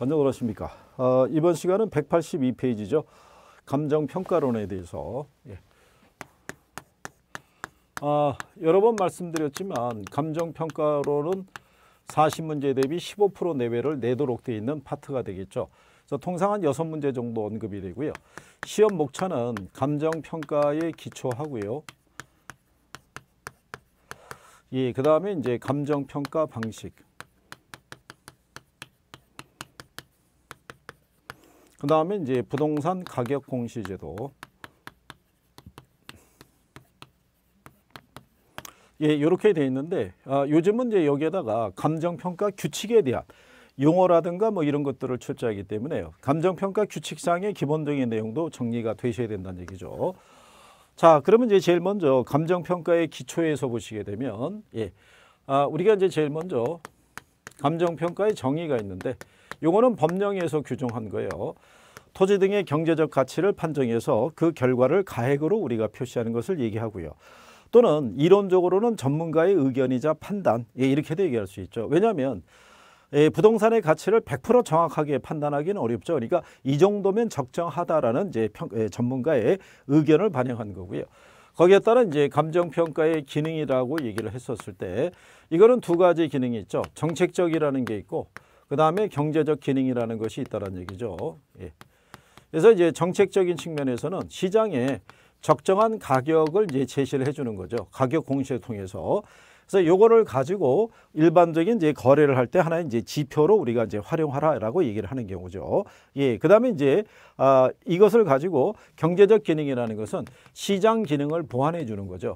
안녕 그러십니까 어, 이번 시간은 182페이지죠 감정평가론에 대해서 예. 아, 여러 번 말씀드렸지만 감정평가론은 40문제 대비 15% 내외를 내도록 돼 있는 파트가 되겠죠 그래서 통상 한 6문제 정도 언급이 되고요 시험 목차는 감정평가에 기초하고요 예, 그 다음에 이제 감정평가 방식 그 다음에 이제 부동산 가격 공시제도 예, 이렇게 돼 있는데 아, 요즘은 이제 여기에다가 감정평가 규칙에 대한 용어라든가 뭐 이런 것들을 출제하기 때문에요. 감정평가 규칙상의 기본적인 내용도 정리가 되셔야 된다는 얘기죠. 자, 그러면 이제 제일 먼저 감정평가의 기초에서 보시게 되면 예, 아, 우리가 이제 제일 먼저 감정평가의 정의가 있는데 요거는 법령에서 규정한 거예요. 토지 등의 경제적 가치를 판정해서 그 결과를 가액으로 우리가 표시하는 것을 얘기하고요. 또는 이론적으로는 전문가의 의견이자 판단 예, 이렇게도 얘기할 수 있죠. 왜냐하면 예, 부동산의 가치를 100% 정확하게 판단하기는 어렵죠. 그러니까 이 정도면 적정하다라는 이제 평, 예, 전문가의 의견을 반영한 거고요. 거기에 따른 이제 감정평가의 기능이라고 얘기를 했었을 때 이거는 두 가지 기능이 있죠. 정책적이라는 게 있고 그 다음에 경제적 기능이라는 것이 있다는 얘기죠. 예. 그래서 이제 정책적인 측면에서는 시장에 적정한 가격을 이제 제시를 해주는 거죠. 가격 공시를 통해서. 그래서 요거를 가지고 일반적인 이제 거래를 할 때 하나의 이제 지표로 우리가 이제 활용하라라고 얘기를 하는 경우죠. 예, 그다음에 이제 아 이것을 가지고 경제적 기능이라는 것은 시장 기능을 보완해 주는 거죠.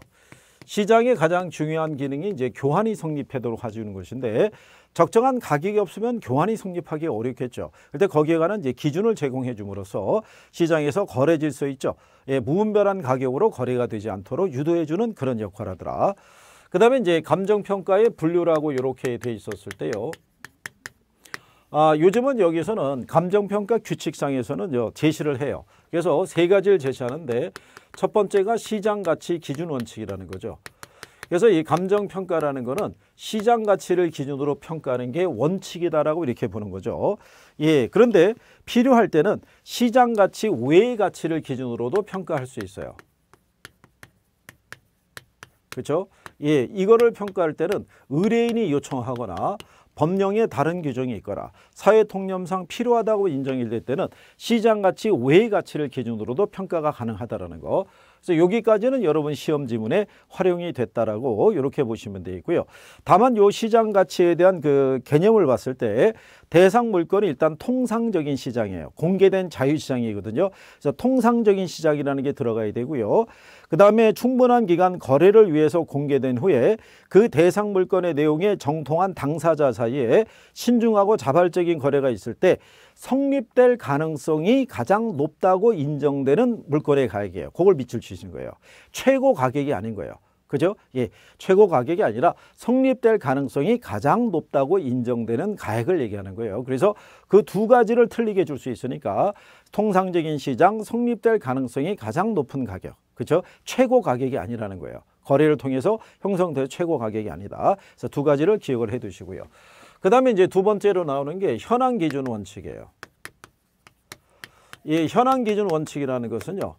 시장의 가장 중요한 기능이 이제 교환이 성립하도록 해주는 것인데 적정한 가격이 없으면 교환이 성립하기 어렵겠죠. 그런데 거기에 관한 이제 기준을 제공해 줌으로써 시장에서 거래 질서 있죠. 예, 무분별한 가격으로 거래가 되지 않도록 유도해 주는 그런 역할을 하더라. 그다음에 이제 감정 평가의 분류라고 이렇게 돼 있었을 때요. 아, 요즘은 여기서는 감정평가 규칙상에서는 제시를 해요. 그래서 세 가지를 제시하는데 첫 번째가 시장가치 기준 원칙이라는 거죠. 그래서 이 감정 평가라는 거는 시장 가치를 기준으로 평가하는 게 원칙이다라고 이렇게 보는 거죠. 예, 그런데 필요할 때는 시장 가치 외의 가치를 기준으로도 평가할 수 있어요. 그렇죠? 예, 이거를 평가할 때는 의뢰인이 요청하거나 법령에 다른 규정이 있거나 사회통념상 필요하다고 인정이 될 때는 시장가치 외의 가치를 기준으로도 평가가 가능하다는 라 거. 그래서 여기까지는 여러분 시험 지문에 활용이 됐다라고 이렇게 보시면 되겠고요. 다만 요 시장 가치에 대한 그 개념을 봤을 때 대상 물건이 일단 통상적인 시장이에요. 공개된 자유시장이거든요. 그래서 통상적인 시장이라는 게 들어가야 되고요. 그 다음에 충분한 기간 거래를 위해서 공개된 후에 그 대상 물건의 내용에 정통한 당사자 사이에 신중하고 자발적인 거래가 있을 때 성립될 가능성이 가장 높다고 인정되는 물건의 가격이에요. 그걸 밑줄 치는 거예요. 최고 가격이 아닌 거예요. 그죠? 예, 최고 가격이 아니라 성립될 가능성이 가장 높다고 인정되는 가액을 얘기하는 거예요. 그래서 그 두 가지를 틀리게 줄 수 있으니까 통상적인 시장 성립될 가능성이 가장 높은 가격. 그렇죠? 최고 가격이 아니라는 거예요. 거래를 통해서 형성될 최고 가격이 아니다. 그래서 두 가지를 기억을 해 두시고요. 그 다음에 이제 두 번째로 나오는 게 현황 기준 원칙이에요. 이 현황 기준 원칙이라는 것은요.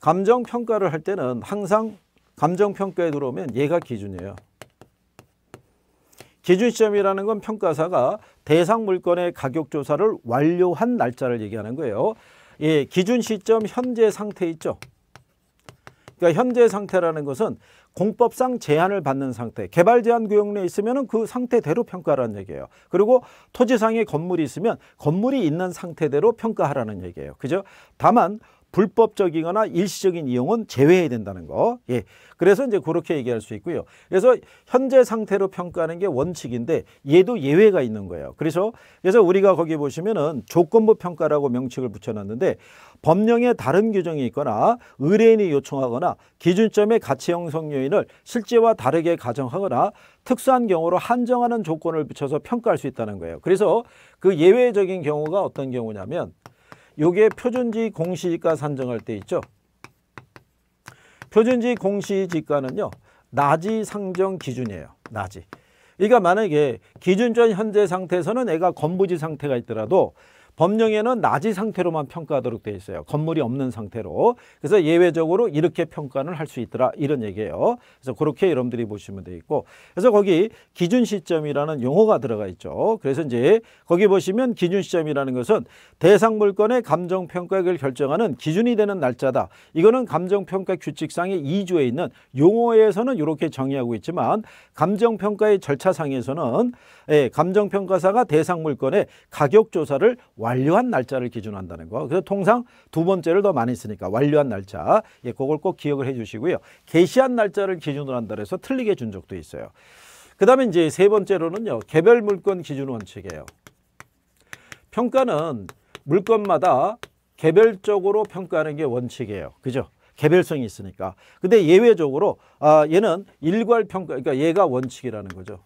감정 평가를 할 때는 항상 감정평가에 들어오면 얘가 기준이에요. 기준 시점이라는 건 평가사가 대상 물건의 가격 조사를 완료한 날짜를 얘기하는 거예요. 예, 기준 시점 현재 상태 있죠. 그러니까 현재 상태라는 것은 공법상 제한을 받는 상태, 개발 제한 구역 내에 있으면 그 상태대로 평가하라는 얘기예요. 그리고 토지상에 건물이 있으면 건물이 있는 상태대로 평가하라는 얘기예요. 그죠? 다만 불법적이거나 일시적인 이용은 제외해야 된다는 거. 예. 그래서 이제 그렇게 얘기할 수 있고요. 그래서 현재 상태로 평가하는 게 원칙인데 얘도 예외가 있는 거예요. 그래서 그래서 우리가 거기 보시면은 조건부 평가라고 명칭을 붙여놨는데 법령에 다른 규정이 있거나 의뢰인이 요청하거나 기준점의 가치 형성 요인을 실제와 다르게 가정하거나 특수한 경우로 한정하는 조건을 붙여서 평가할 수 있다는 거예요. 그래서 그 예외적인 경우가 어떤 경우냐면 요게 표준지 공시지가 산정할 때 있죠. 표준지 공시지가는요. 낮이 상정 기준이에요. 낮이. 그러니까 만약에 기준전 현재 상태에서는 애가 건부지 상태가 있더라도 법령에는 낮이 상태로만 평가하도록 되어 있어요. 건물이 없는 상태로. 그래서 예외적으로 이렇게 평가를 할 수 있더라 이런 얘기예요. 그래서 그렇게 여러분들이 보시면 되있고 그래서 거기 기준 시점이라는 용어가 들어가 있죠. 그래서 이제 거기 보시면 기준 시점이라는 것은 대상 물건의 감정 평가액을 결정하는 기준이 되는 날짜다. 이거는 감정 평가 규칙상의 2조에 있는 용어에서는 이렇게 정의하고 있지만 감정 평가의 절차상에서는 예, 감정 평가사가 대상 물건의 가격 조사를 완 완료한 날짜를 기준으로 한다는 거. 그래서 통상 두 번째를 더 많이 쓰니까 완료한 날짜. 예, 그걸 꼭 기억을 해 주시고요. 개시한 날짜를 기준으로 한다 고해서 틀리게 준 적도 있어요. 그다음에 이제 세 번째로는요. 개별 물건 기준 원칙이에요. 평가는 물건마다 개별적으로 평가하는 게 원칙이에요. 그죠? 개별성이 있으니까. 근데 예외적으로 아, 얘는 일괄 평가 그러니까 얘가 원칙이라는 거죠.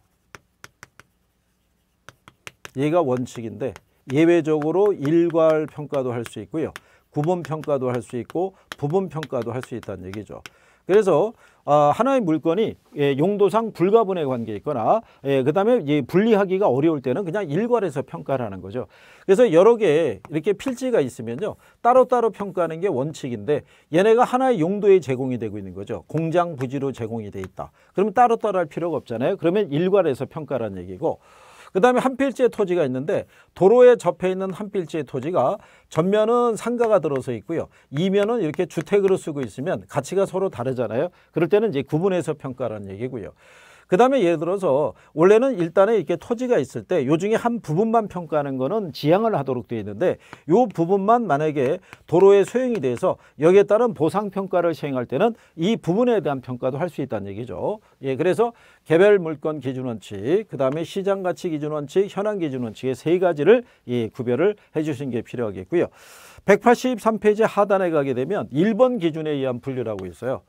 얘가 원칙인데 예외적으로 일괄 평가도 할 수 있고요. 구분 평가도 할 수 있고 부분 평가도 할 수 있다는 얘기죠. 그래서 아, 하나의 물건이 예, 용도상 불가분의 관계에 있거나 예, 그다음에 분리하기가 어려울 때는 그냥 일괄해서 평가를 하는 거죠. 그래서 여러 개 이렇게 필지가 있으면요. 따로따로 평가하는 게 원칙인데 얘네가 하나의 용도에 제공이 되고 있는 거죠. 공장 부지로 제공이 돼 있다. 그러면 따로따로 할 필요가 없잖아요. 그러면 일괄해서 평가라는 얘기고 그 다음에 한 필지의 토지가 있는데 도로에 접해 있는 한 필지의 토지가 전면은 상가가 들어서 있고요. 이면은 이렇게 주택으로 쓰고 있으면 가치가 서로 다르잖아요. 그럴 때는 이제 구분해서 평가라는 얘기고요. 그 다음에 예를 들어서 원래는 일단에 이렇게 토지가 있을 때 요 중에 한 부분만 평가하는 거는 지향을 하도록 되어 있는데 요 부분만 만약에 도로의 소형이 돼서 여기에 따른 보상평가를 시행할 때는 이 부분에 대한 평가도 할 수 있다는 얘기죠. 예, 그래서 개별 물건 기준 원칙, 그 다음에 시장 가치 기준 원칙, 현황 기준 원칙의 세 가지를 예, 구별을 해 주신 게 필요하겠고요. 183페이지 하단에 가게 되면 1번 기준에 의한 분류라고 있어요.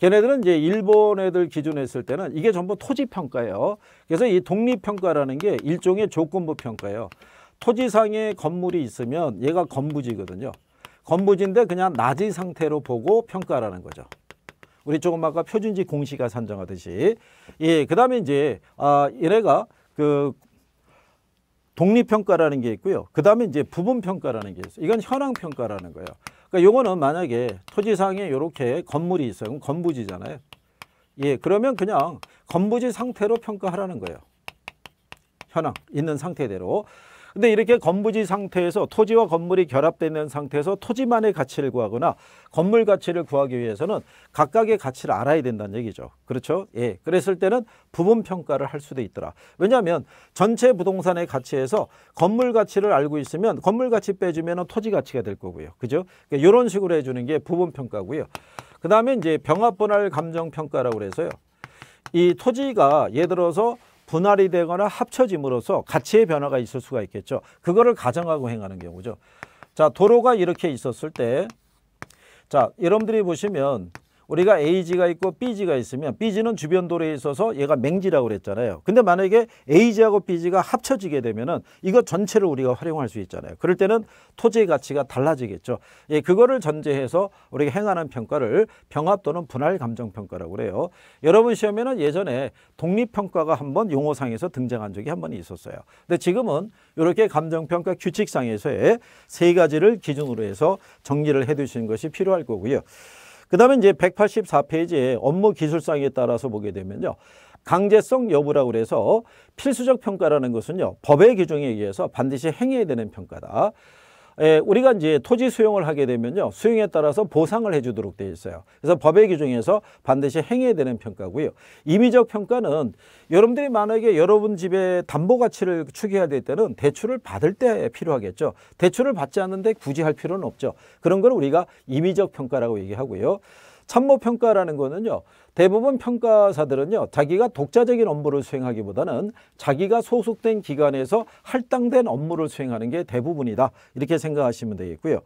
걔네들은 이제 일본 애들 기준 했을 때는 이게 전부 토지 평가예요. 그래서 이 독립 평가라는 게 일종의 조건부 평가예요. 토지상에 건물이 있으면 얘가 건부지거든요. 건부지인데 그냥 낮이 상태로 보고 평가라는 거죠. 우리 조금 아까 표준지 공시가 산정하듯이 예, 그다음에 이제 아 얘네가 그 독립평가라는 게 있고요. 그 다음에 이제 부분평가라는 게 있어요. 이건 현황평가라는 거예요. 그러니까 요거는 만약에 토지상에 이렇게 건물이 있어요. 그럼 건부지잖아요. 예, 그러면 그냥 건부지 상태로 평가하라는 거예요. 현황 있는 상태대로. 근데 이렇게 건부지 상태에서 토지와 건물이 결합되는 상태에서 토지만의 가치를 구하거나 건물 가치를 구하기 위해서는 각각의 가치를 알아야 된다는 얘기죠. 그렇죠? 예. 그랬을 때는 부분 평가를 할 수도 있더라. 왜냐하면 전체 부동산의 가치에서 건물 가치를 알고 있으면 건물 가치 빼주면 토지 가치가 될 거고요. 그죠? 그러니까 이런 식으로 해주는 게 부분 평가고요. 그 다음에 이제 병합분할 감정평가라고 해서요이 토지가 예를 들어서 분할이 되거나 합쳐짐으로써 가치의 변화가 있을 수가 있겠죠. 그거를 가정하고 행하는 경우죠. 자, 도로가 이렇게 있었을 때, 자, 여러분들이 보시면 우리가 a 지가 있고 b 지가 있으면 b 지는 주변 돌에 있어서 얘가 맹지라고 그랬잖아요. 근데 만약에 a 지하고 b 지가 합쳐지게 되면은 이거 전체를 우리가 활용할 수 있잖아요. 그럴 때는 토지의 가치가 달라지겠죠. 예, 그거를 전제해서 우리가 행하는 평가를 병합 또는 분할 감정 평가라고 그래요. 여러분 시험에는 예전에 독립 평가가 한번 용어상에서 등장한 적이 한 번 있었어요. 근데 지금은 이렇게 감정 평가 규칙상에서의 세 가지를 기준으로 해서 정리를 해 두시는 것이 필요할 거고요. 그 다음에 이제 184페이지에 업무 기술상에 따라서 보게 되면요. 강제성 여부라고 그래서 필수적 평가라는 것은요. 법의 규정에 의해서 반드시 행해야 되는 평가다. 에, 예, 우리가 이제 토지 수용을 하게 되면요. 수용에 따라서 보상을 해주도록 되어 있어요. 그래서 법의 규정에서 반드시 행해야 되는 평가고요. 임의적 평가는 여러분들이 만약에 여러분 집에 담보 가치를 추계해야 될 때는 대출을 받을 때 필요하겠죠. 대출을 받지 않는데 굳이 할 필요는 없죠. 그런 걸 우리가 임의적 평가라고 얘기하고요. 참모 평가라는 거는요. 대부분 평가사들은요 자기가 독자적인 업무를 수행하기보다는 자기가 소속된 기관에서 할당된 업무를 수행하는 게 대부분이다 이렇게 생각하시면 되겠고요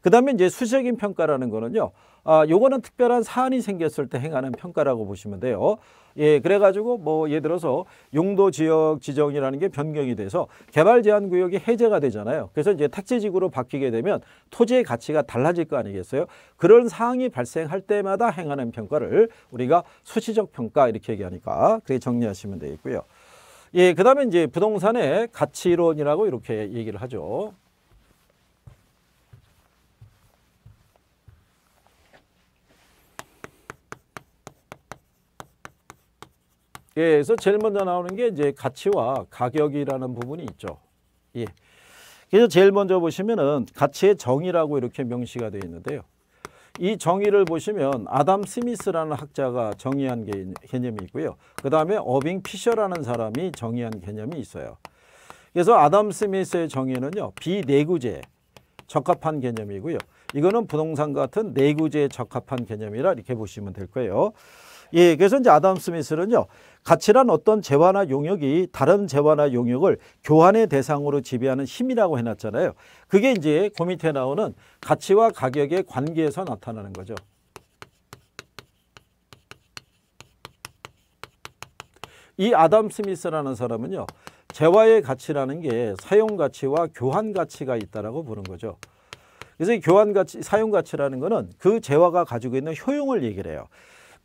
그 다음에 이제 수적인 평가라는 거는요 아 요거는 특별한 사안이 생겼을 때 행하는 평가라고 보시면 돼요 예 그래가지고 뭐 예를 들어서 용도 지역 지정이라는 게 변경이 돼서 개발 제한 구역이 해제가 되잖아요 그래서 이제 택지지구로 바뀌게 되면 토지의 가치가 달라질 거 아니겠어요 그런 사항이 발생할 때마다 행하는 평가를 우리가 우리가 수치적 평가 이렇게 얘기하니까 그렇게 정리하시면 되겠고요. 예, 그다음에 이제 부동산의 가치론이라고 이렇게 얘기를 하죠. 예, 그래서 제일 먼저 나오는 게 이제 가치와 가격이라는 부분이 있죠. 예. 그래서 제일 먼저 보시면은 가치의 정의라고 이렇게 명시가 되어 있는데요. 이 정의를 보시면 아담 스미스라는 학자가 정의한 개념이 있고요. 그 다음에 어빙 피셔라는 사람이 정의한 개념이 있어요. 그래서 아담 스미스의 정의는요. 비내구제에 적합한 개념이고요. 이거는 부동산 같은 내구제에 적합한 개념이라 이렇게 보시면 될 거예요. 예, 그래서 이제 아담 스미스는요. 가치란 어떤 재화나 용역이 다른 재화나 용역을 교환의 대상으로 지배하는 힘이라고 해놨잖아요. 그게 이제 그 밑에 나오는 가치와 가격의 관계에서 나타나는 거죠. 이 아담 스미스라는 사람은요. 재화의 가치라는 게 사용 가치와 교환 가치가 있다라고 보는 거죠. 그래서 교환 가치, 사용 가치라는 거는 그 재화가 가지고 있는 효용을 얘기를 해요.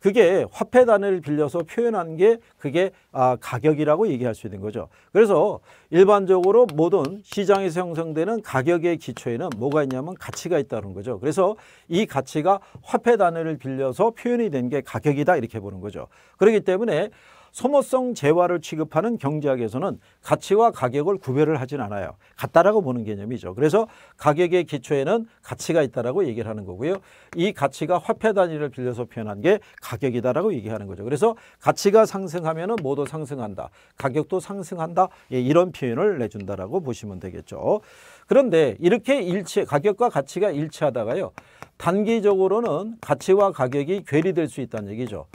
그게 화폐 단위를 빌려서 표현한 게 그게 아, 가격이라고 얘기할 수 있는 거죠. 그래서 일반적으로 모든 시장에서 형성되는 가격의 기초에는 뭐가 있냐면 가치가 있다는 거죠. 그래서 이 가치가 화폐 단위를 빌려서 표현이 된 게 가격이다 이렇게 보는 거죠. 그렇기 때문에 소모성 재화를 취급하는 경제학에서는 가치와 가격을 구별을 하진 않아요. 같다라고 보는 개념이죠. 그래서 가격의 기초에는 가치가 있다라고 얘기를 하는 거고요. 이 가치가 화폐 단위를 빌려서 표현한 게 가격이다라고 얘기하는 거죠. 그래서 가치가 상승하면 은 뭐도 상승한다. 가격도 상승한다. 예, 이런 표현을 내준다라고 보시면 되겠죠. 그런데 이렇게 일치 가격과 가치가 일치하다가요. 단기적으로는 가치와 가격이 괴리될 수 있다는 얘기죠.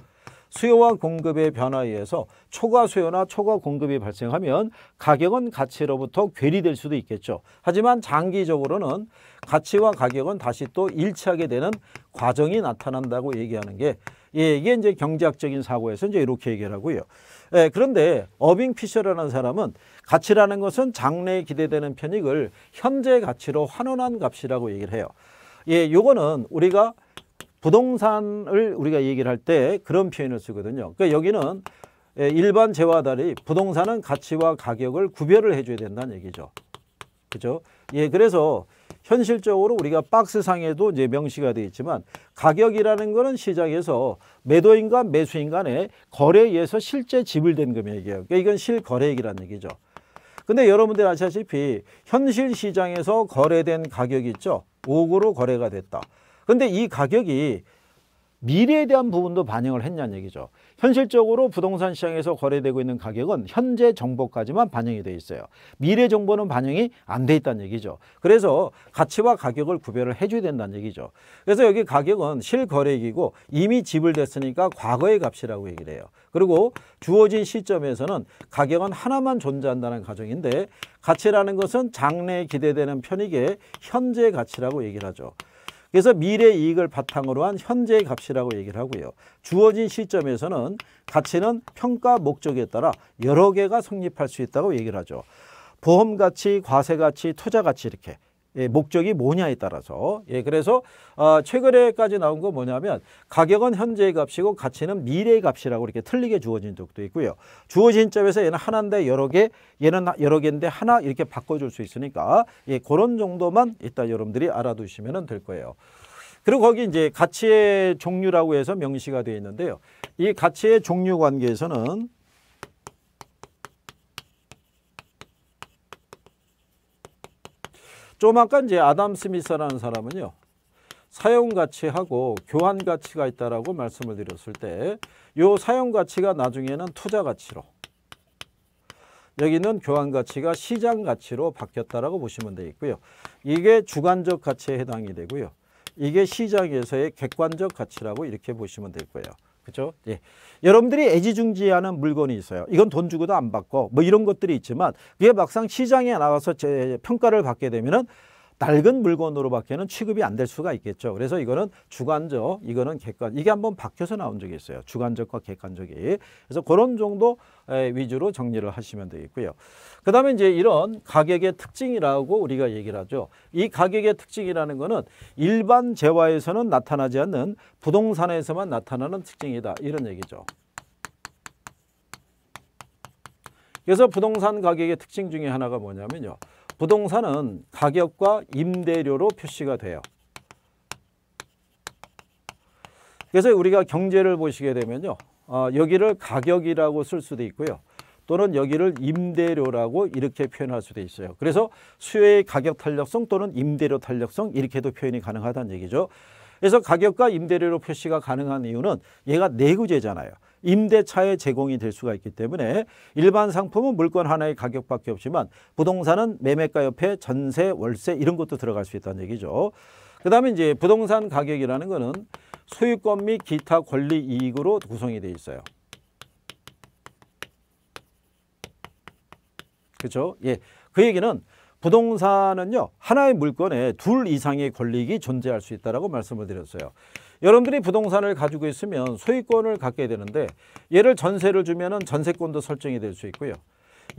수요와 공급의 변화에 의해서 초과 수요나 초과 공급이 발생하면 가격은 가치로부터 괴리될 수도 있겠죠. 하지만 장기적으로는 가치와 가격은 다시 또 일치하게 되는 과정이 나타난다고 얘기하는 게 예, 이게 이제 경제학적인 사고에서 이제 이렇게 얘기를 하고요. 예, 그런데 어빙 피셔라는 사람은 가치라는 것은 장래에 기대되는 편익을 현재 가치로 환원한 값이라고 얘기를 해요. 예, 요거는 우리가 부동산을 우리가 얘기를 할 때 그런 표현을 쓰거든요. 그러니까 여기는 예, 일반 재화 달이 부동산은 가치와 가격을 구별을 해줘야 된다는 얘기죠. 그죠? 예, 그래서 현실적으로 우리가 박스상에도 이제 명시가 되어 있지만 가격이라는 것은 시장에서 매도인과 매수인 간의 거래에서 의해 실제 지불된 금액이에요. 그러니까 이건 실거래액이라는 얘기죠. 근데 여러분들 아시다시피 현실 시장에서 거래된 가격이 있죠. 5억으로 거래가 됐다. 근데 이 가격이 미래에 대한 부분도 반영을 했냐는 얘기죠. 현실적으로 부동산 시장에서 거래되고 있는 가격은 현재 정보까지만 반영이 돼 있어요. 미래 정보는 반영이 안 돼 있다는 얘기죠. 그래서 가치와 가격을 구별을 해줘야 된다는 얘기죠. 그래서 여기 가격은 실거래액이고 이미 지불됐으니까 과거의 값이라고 얘기를 해요. 그리고 주어진 시점에서는 가격은 하나만 존재한다는 가정인데 가치라는 것은 장래에 기대되는 편익의 현재 가치라고 얘기를 하죠. 그래서 미래 이익을 바탕으로 한 현재의 값이라고 얘기를 하고요. 주어진 시점에서는 가치는 평가 목적에 따라 여러 개가 성립할 수 있다고 얘기를 하죠. 보험가치, 과세가치, 투자가치 이렇게 예, 목적이 뭐냐에 따라서 예, 그래서 어, 최근에까지 나온 거 뭐냐면 가격은 현재의 값이고 가치는 미래의 값이라고 이렇게 틀리게 주어진 적도 있고요. 주어진 점에서 얘는 하나인데 여러 개, 얘는 여러 개인데 하나 이렇게 바꿔줄 수 있으니까 예, 그런 정도만 일단 여러분들이 알아두시면 될 거예요. 그리고 거기 이제 가치의 종류라고 해서 명시가 되어 있는데요. 이 가치의 종류 관계에서는 좀 아까 이제 아담 스미스라는 사람은요. 사용 가치하고 교환 가치가 있다라고 말씀을 드렸을 때요 사용 가치가 나중에는 투자 가치로 여기는 교환 가치가 시장 가치로 바뀌었다라고 보시면 되겠고요. 이게 주관적 가치에 해당이 되고요. 이게 시장에서의 객관적 가치라고 이렇게 보시면 될 거예요. 그죠? 렇 예. 여러분들이 애지중지하는 물건이 있어요. 이건 돈 주고도 안 받고 뭐 이런 것들이 있지만 그게 막상 시장에 나와서 제 평가를 받게 되면은 낡은 물건으로밖에는 취급이 안 될 수가 있겠죠. 그래서 이거는 주관적, 이거는 객관. 이게 한번 바뀌어서 나온 적이 있어요. 주관적과 객관적이. 그래서 그런 정도 위주로 정리를 하시면 되겠고요. 그 다음에 이제 이런 가격의 특징이라고 우리가 얘기를 하죠. 이 가격의 특징이라는 거는 일반 재화에서는 나타나지 않는 부동산에서만 나타나는 특징이다. 이런 얘기죠. 그래서 부동산 가격의 특징 중에 하나가 뭐냐면요. 부동산은 가격과 임대료로 표시가 돼요. 그래서 우리가 경제를 보시게 되면요. 어, 여기를 가격이라고 쓸 수도 있고요. 또는 여기를 임대료라고 이렇게 표현할 수도 있어요. 그래서 수요의 가격 탄력성 또는 임대료 탄력성 이렇게도 표현이 가능하다는 얘기죠. 그래서 가격과 임대료로 표시가 가능한 이유는 얘가 내구재잖아요. 네 임대차에 제공이 될 수가 있기 때문에 일반 상품은 물건 하나의 가격밖에 없지만 부동산은 매매가 옆에 전세, 월세 이런 것도 들어갈 수 있다는 얘기죠. 그다음에 이제 부동산 가격이라는 거는 소유권 및 기타 권리 이익으로 구성이 되어 있어요. 그렇죠? 예. 그 얘기는 부동산은요. 하나의 물건에 둘 이상의 권리익이 존재할 수있다고 말씀을 드렸어요. 여러분들이 부동산을 가지고 있으면 소유권을 갖게 되는데 얘를 전세를 주면 은 전세권도 설정이 될 수 있고요.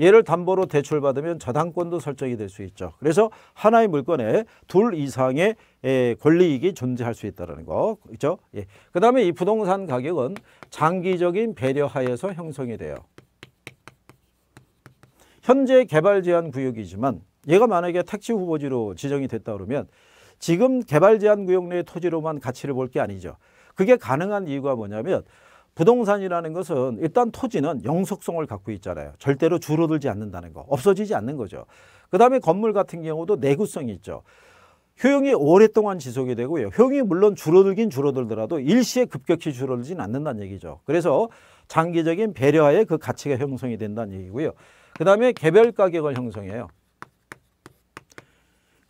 얘를 담보로 대출받으면 저당권도 설정이 될 수 있죠. 그래서 하나의 물건에 둘 이상의 예, 권리익이 존재할 수 있다는 거. 그죠 예. 그 다음에 이 부동산 가격은 장기적인 배려하에서 형성이 돼요. 현재 개발 제한 구역이지만 얘가 만약에 택지 후보지로 지정이 됐다 그러면 지금 개발 제한 구역 내의 토지로만 가치를 볼 게 아니죠. 그게 가능한 이유가 뭐냐면 부동산이라는 것은 일단 토지는 영속성을 갖고 있잖아요. 절대로 줄어들지 않는다는 거. 없어지지 않는 거죠. 그 다음에 건물 같은 경우도 내구성이 있죠. 효용이 오랫동안 지속이 되고요. 효용이 물론 줄어들긴 줄어들더라도 일시에 급격히 줄어들진 않는다는 얘기죠. 그래서 장기적인 배려하에 그 가치가 형성이 된다는 얘기고요. 그 다음에 개별 가격을 형성해요.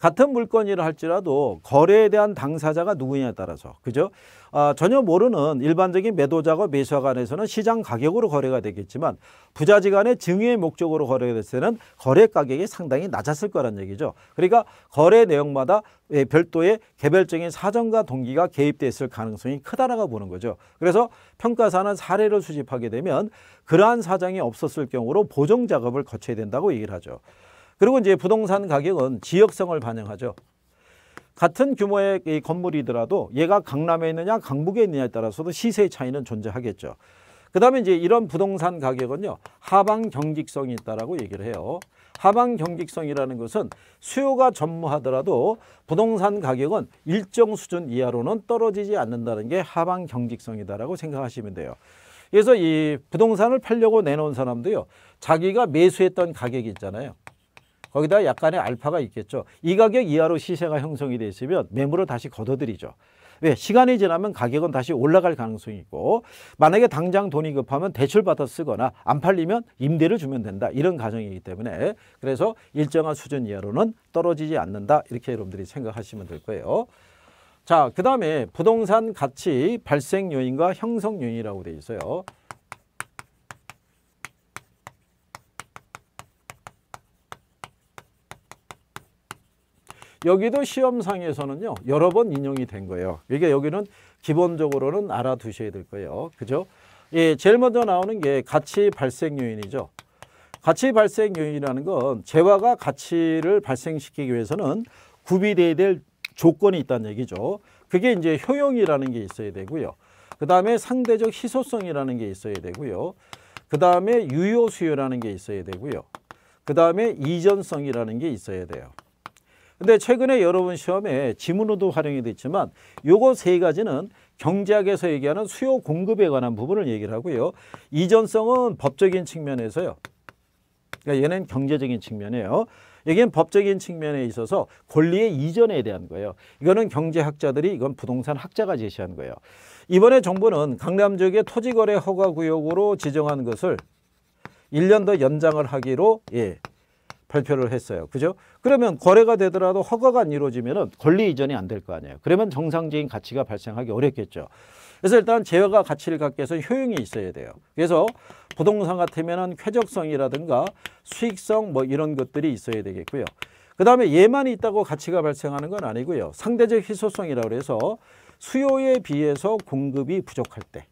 같은 물건이라 할지라도 거래에 대한 당사자가 누구냐에 따라서 그죠? 아, 전혀 모르는 일반적인 매도자가 매수자 간에서는 시장 가격으로 거래가 되겠지만 부자지간의 증여의 목적으로 거래가 됐을 때는 거래 가격이 상당히 낮았을 거란 얘기죠. 그러니까 거래 내용마다 예, 별도의 개별적인 사정과 동기가 개입돼 있을 가능성이 크다라고 보는 거죠. 그래서 평가사는 사례를 수집하게 되면 그러한 사정이 없었을 경우로 보정 작업을 거쳐야 된다고 얘기를 하죠. 그리고 이제 부동산 가격은 지역성을 반영하죠. 같은 규모의 건물이더라도 얘가 강남에 있느냐 강북에 있느냐에 따라서도 시세 차이는 존재하겠죠. 그 다음에 이제 이런 부동산 가격은요. 하방 경직성이 있다라고 얘기를 해요. 하방 경직성이라는 것은 수요가 전무하더라도 부동산 가격은 일정 수준 이하로는 떨어지지 않는다는 게 하방 경직성이다라고 생각하시면 돼요. 그래서 이 부동산을 팔려고 내놓은 사람도요. 자기가 매수했던 가격이 있잖아요. 거기다 약간의 알파가 있겠죠. 이 가격 이하로 시세가 형성이 되 있으면 매물을 다시 걷어들이죠. 왜? 예, 시간이 지나면 가격은 다시 올라갈 가능성이 있고 만약에 당장 돈이 급하면 대출받아 쓰거나 안 팔리면 임대를 주면 된다. 이런 가정이기 때문에 그래서 일정한 수준 이하로는 떨어지지 않는다. 이렇게 여러분들이 생각하시면 될 거예요. 자, 그 다음에 부동산 가치 발생 요인과 형성 요인이라고 되어 있어요. 여기도 시험상에서는요. 여러 번 인용이 된 거예요. 이게 그러니까 여기는 기본적으로는 알아두셔야 될 거예요. 그죠? 예, 제일 먼저 나오는 게 가치 발생 요인이죠. 가치 발생 요인이라는 건 재화가 가치를 발생시키기 위해서는 구비돼야 될 조건이 있다는 얘기죠. 그게 이제 효용이라는 게 있어야 되고요. 그 다음에 상대적 희소성이라는 게 있어야 되고요. 그 다음에 유효 수요라는 게 있어야 되고요. 그 다음에 이전성이라는 게 있어야 돼요. 근데 최근에 여러분 시험에 지문으로도 활용이 됐지만 요거 세 가지는 경제학에서 얘기하는 수요 공급에 관한 부분을 얘기를 하고요. 이전성은 법적인 측면에서요. 그러니까 얘는 경제적인 측면이에요. 여기는 법적인 측면에 있어서 권리의 이전에 대한 거예요. 이거는 경제학자들이 이건 부동산 학자가 제시한 거예요. 이번에 정부는 강남 지역의 토지거래 허가구역으로 지정한 것을 1년 더 연장을 하기로 예, 발표를 했어요. 그죠? 그러면 거래가 되더라도 허가가 안 이루어지면 권리 이전이 안 될 거 아니에요. 그러면 정상적인 가치가 발생하기 어렵겠죠. 그래서 일단 재화가 가치를 갖기 위해서 효용이 있어야 돼요. 그래서 부동산 같으면 쾌적성이라든가 수익성 뭐 이런 것들이 있어야 되겠고요. 그 다음에 얘만 있다고 가치가 발생하는 건 아니고요. 상대적 희소성이라고 해서 수요에 비해서 공급이 부족할 때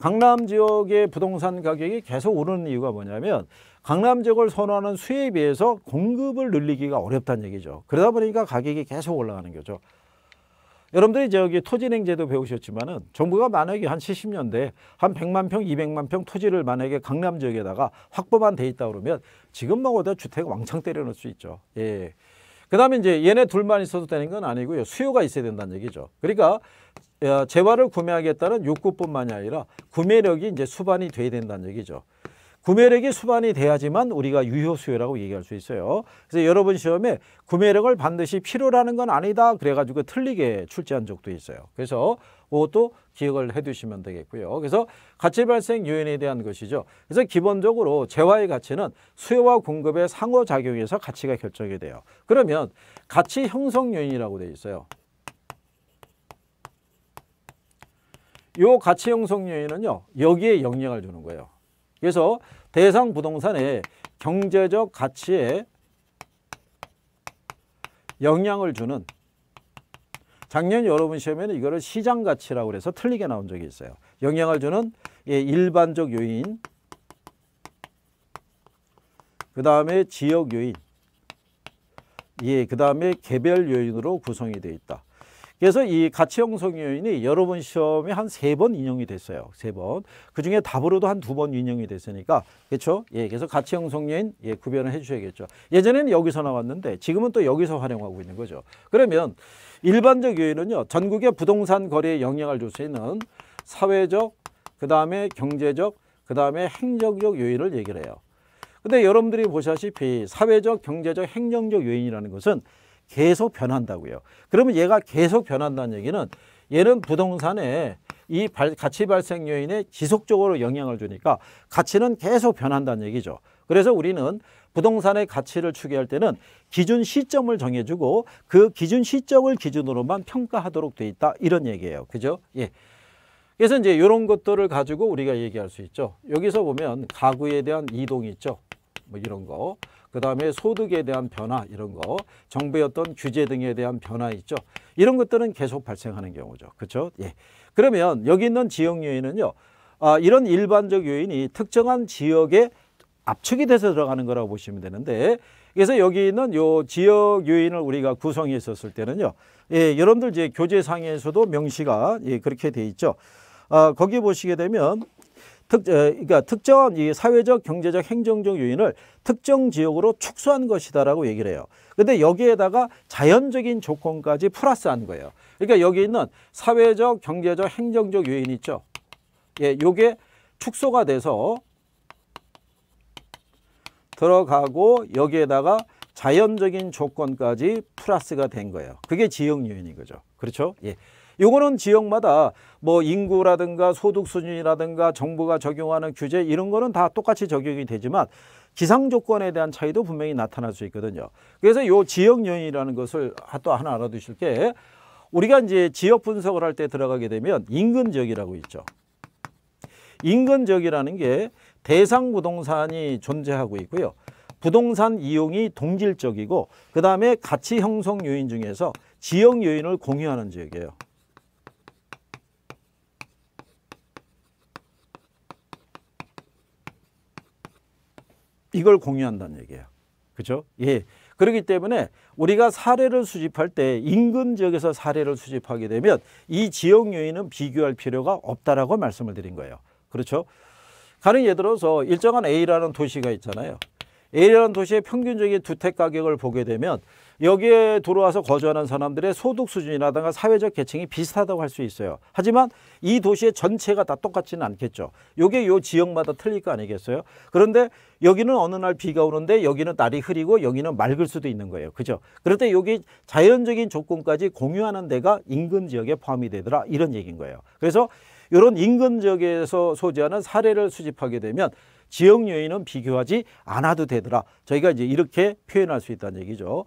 강남 지역의 부동산 가격이 계속 오르는 이유가 뭐냐면 강남 지역을 선호하는 수에 비해서 공급을 늘리기가 어렵다는 얘기죠. 그러다 보니까 가격이 계속 올라가는 거죠. 여러분들이 저기 토지냉제도 배우셨지만은 정부가 만약에 한 70년대 한 100만 평, 200만 평 토지를 만약에 강남 지역에다가 확보만 돼 있다 그러면 지금 먹어도 주택 왕창 때려놓을 수 있죠. 예. 그다음에 이제 얘네 둘만 있어도 되는 건 아니고요. 수요가 있어야 된다는 얘기죠. 그러니까 재화를 구매하겠다는 욕구뿐만이 아니라 구매력이 이제 수반이 돼야 된다는 얘기죠. 구매력이 수반이 돼야지만 우리가 유효수요라고 얘기할 수 있어요. 그래서 여러분 시험에 구매력을 반드시 필요로 하는 건 아니다. 그래가지고 틀리게 출제한 적도 있어요. 그래서 그것도 기억을 해두시면 되겠고요. 그래서 가치 발생 요인에 대한 것이죠. 그래서 기본적으로 재화의 가치는 수요와 공급의 상호작용에서 가치가 결정이 돼요. 그러면 가치 형성 요인이라고 되어 있어요. 요 가치 형성 요인은요. 여기에 영향을 주는 거예요. 그래서 대상 부동산의 경제적 가치에 영향을 주는 작년 여러분 시험에는 이거를 시장 가치라고 해서 틀리게 나온 적이 있어요. 영향을 주는 예, 일반적 요인 그 다음에 지역 요인 예, 그 다음에 개별 요인으로 구성이 되어 있다. 그래서 이 가치형 성요인이 여러 번 시험에 한 세 번 인용이 됐어요. 세 번. 그 중에 답으로도 한 두 번 인용이 됐으니까. 그렇죠? 예, 그래서 가치형 성요인 예, 구별을 해 주셔야겠죠. 예전에는 여기서 나왔는데 지금은 또 여기서 활용하고 있는 거죠. 그러면 일반적 요인은요. 전국의 부동산 거래에 영향을 줄 수 있는 사회적, 그다음에 경제적, 그다음에 행정적 요인을 얘기를 해요. 근데 여러분들이 보시다시피 사회적, 경제적, 행정적 요인이라는 것은 계속 변한다고요. 그러면 얘가 계속 변한다는 얘기는 얘는 부동산에 이 발, 가치 발생 요인에 지속적으로 영향을 주니까 가치는 계속 변한다는 얘기죠. 그래서 우리는 부동산의 가치를 추계할 때는 기준 시점을 정해주고 그 기준 시점을 기준으로만 평가하도록 돼 있다 이런 얘기예요. 그죠? 예. 그래서 이제 이런 것들을 가지고 우리가 얘기할 수 있죠. 여기서 보면 가구에 대한 이동이 있죠. 뭐 이런 거. 그다음에 소득에 대한 변화 이런 거, 정부의 어떤 규제 등에 대한 변화 있죠. 이런 것들은 계속 발생하는 경우죠. 그렇죠? 예. 그러면 여기 있는 지역 요인은요. 아, 이런 일반적 요인이 특정한 지역에 압축이 돼서 들어가는 거라고 보시면 되는데 그래서 여기 있는 요 지역 요인을 우리가 구성했었을 때는요. 예, 여러분들 이제 교재상에서도 명시가 예, 그렇게 돼 있죠. 아, 거기 보시게 되면 특, 그러니까 특정한 이 사회적, 경제적, 행정적 요인을 특정 지역으로 축소한 것이다라고 얘기를 해요. 근데 여기에다가 자연적인 조건까지 플러스한 거예요. 그러니까 여기 있는 사회적, 경제적, 행정적 요인 있죠. 예, 요게 축소가 돼서 들어가고 여기에다가 자연적인 조건까지 플러스가 된 거예요. 그게 지역 요인인 거죠. 그렇죠? 예. 요거는 지역마다 뭐 인구라든가 소득 수준이라든가 정부가 적용하는 규제 이런 거는 다 똑같이 적용이 되지만 기상 조건에 대한 차이도 분명히 나타날 수 있거든요. 그래서 요 지역 요인이라는 것을 또 하나 알아두실 게 우리가 이제 지역 분석을 할 때 들어가게 되면 인근 지역이라고 있죠. 인근 지역이라는 게 대상 부동산이 존재하고 있고요. 부동산 이용이 동질적이고 그다음에 가치 형성 요인 중에서 지역 요인을 공유하는 지역이에요. 이걸 공유한다는 얘기예요. 그렇죠? 예. 그렇기 때문에 우리가 사례를 수집할 때 인근 지역에서 사례를 수집하게 되면 이 지역 요인은 비교할 필요가 없다라고 말씀을 드린 거예요. 그렇죠? 가령 예를 들어서 일정한 A라는 도시가 있잖아요. A라는 도시의 평균적인 주택 가격을 보게 되면 여기에 들어와서 거주하는 사람들의 소득 수준이라든가 사회적 계층이 비슷하다고 할 수 있어요. 하지만 이 도시의 전체가 다 똑같지는 않겠죠. 이게요 지역마다 틀릴 거 아니겠어요? 그런데 여기는 어느 날 비가 오는데 여기는 날이 흐리고 여기는 맑을 수도 있는 거예요. 그죠? 그런데 여기 자연적인 조건까지 공유하는 데가 인근 지역에 포함이 되더라 이런 얘기인 거예요. 그래서 이런 인근 지역에서 소재하는 사례를 수집하게 되면 지역 요인은 비교하지 않아도 되더라. 저희가 이제 이렇게 표현할 수 있다는 얘기죠.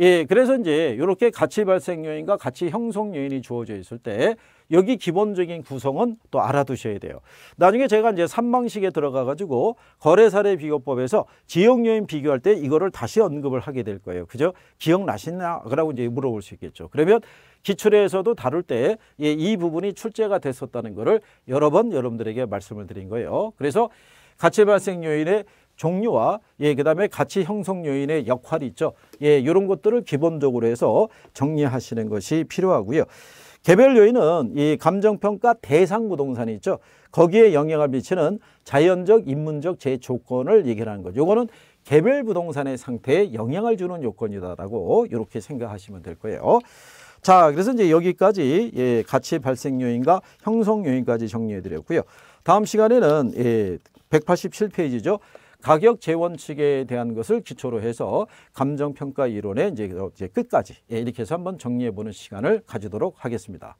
예, 그래서 이제 이렇게 가치 발생 요인과 가치 형성 요인이 주어져 있을 때 여기 기본적인 구성은 또 알아두셔야 돼요. 나중에 제가 이제 산방식에 들어가 가지고 거래 사례 비교법에서 지역 요인 비교할 때 이거를 다시 언급을 하게 될 거예요. 그죠? 기억나시나? 라고 이제 물어볼 수 있겠죠. 그러면 기출에서도 다룰 때이 예, 부분이 출제가 됐었다는 거를 여러 번 여러분들에게 말씀을 드린 거예요. 그래서 가치 발생 요인의 종류와 예, 그다음에 가치 형성 요인의 역할이 있죠. 예, 요런 것들을 기본적으로 해서 정리하시는 것이 필요하고요. 개별 요인은 이 감정평가 대상 부동산이 있죠. 거기에 영향을 미치는 자연적, 인문적 재 조건을 얘기하는 거죠. 이거는 개별 부동산의 상태에 영향을 주는 요건이다라고 이렇게 생각하시면 될 거예요. 자, 그래서 이제 여기까지 예, 가치 발생 요인과 형성 요인까지 정리해 드렸고요. 다음 시간에는 예, 187페이지죠. 가격 재원 측에 대한 것을 기초로 해서 감정평가 이론의 이제 끝까지 예, 이렇게 해서 한번 정리해보는 시간을 가지도록 하겠습니다.